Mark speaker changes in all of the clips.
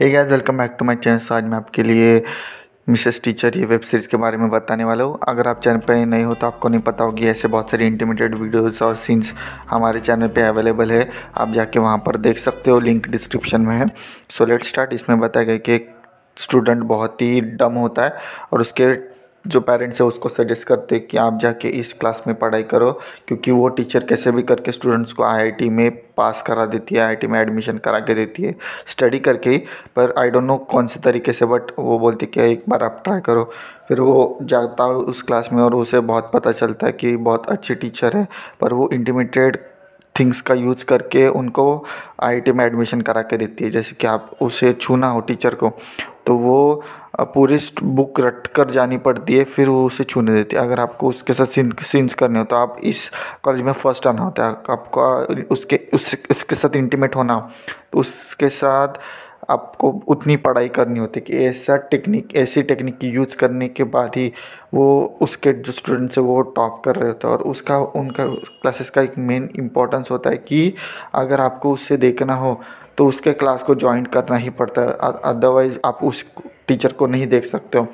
Speaker 1: hey guys welcome back to my channel आज मैं आपके लिए मिसेस टीचर ये वेब सीरीज़ के बारे में बताने वाला हूँ अगर आप चैनल पर नए हो तो आपको नहीं पता होगी ऐसे बहुत सारे इंटीमेटेड वीडियोस और सीन्स हमारे चैनल पे अवेलेबल है आप जाके वहाँ पर देख सकते हो लिंक डिस्क्रिप्शन में है सो लेट स्टार्ट इसमें बताया गया कि स्टूडेंट बहुत ही डम होता है और उसके जो पेरेंट्स है उसको सजेस्ट करते हैं कि आप जाके इस क्लास में पढ़ाई करो क्योंकि वो टीचर कैसे भी करके स्टूडेंट्स को आईआईटी में पास करा देती है आईआईटी में एडमिशन करा के देती है स्टडी करके ही पर आई डोंट नो कौन से तरीके से बट वो बोलती कि एक बार आप ट्राई करो फिर वो जाता है उस क्लास में और उसे बहुत पता चलता है कि बहुत अच्छी टीचर है पर वो इंटीमेटेड थिंग्स का यूज करके उनको टी में एडमिशन करा के देती है जैसे कि आप उसे छूना हो टीचर को तो वो पूरी बुक रट कर जानी पड़ती है फिर वो उसे छूने देती है अगर आपको उसके साथ सीन सीन्स करने हो तो आप इस कॉलेज में फर्स्ट आना होता है आपका उसके उस इसके साथ इंटीमेट होना तो उसके साथ आपको उतनी पढ़ाई करनी होती है कि ऐसा टेक्निक ऐसी टेक्निक की यूज़ करने के बाद ही वो उसके जो स्टूडेंट्स है वो टॉप कर रहे होते हैं और उसका उनका क्लासेस का एक मेन इम्पोर्टेंस होता है कि अगर आपको उससे देखना हो तो उसके क्लास को ज्वाइन करना ही पड़ता है अदरवाइज आप उस टीचर को नहीं देख सकते हो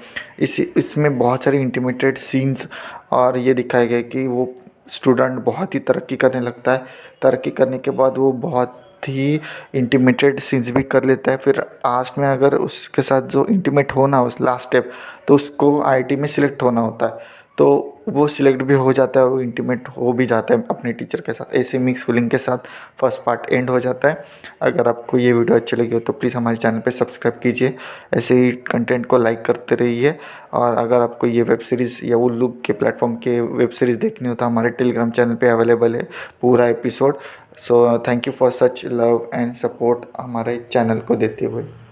Speaker 1: इस इसमें बहुत सारी इंटीमेटेड सीन्स और ये दिखाए गए कि वो स्टूडेंट बहुत ही तरक्की करने लगता है तरक्की करने के बाद वो बहुत ही इंटीमेटेड सीन्स भी कर लेता है फिर लास्ट में अगर उसके साथ जो इंटीमेट होना हो लास्ट स्टेप तो उसको आईटी में सिलेक्ट होना होता है तो वो सिलेक्ट भी हो जाता है और इंटीमेट हो भी जाता है अपने टीचर के साथ ऐसे मिक्स फीलिंग के साथ फर्स्ट पार्ट एंड हो जाता है अगर आपको ये वीडियो अच्छी लगी हो तो प्लीज़ हमारे चैनल पे सब्सक्राइब कीजिए ऐसे ही कंटेंट को लाइक करते रहिए और अगर आपको ये वेब सीरीज़ या वो लुक के प्लेटफॉर्म के वेब सीरीज़ देखनी हो तो हमारे टेलीग्राम चैनल पर अवेलेबल है पूरा episode so thank you for such love and support हमारे चैनल को देते हुए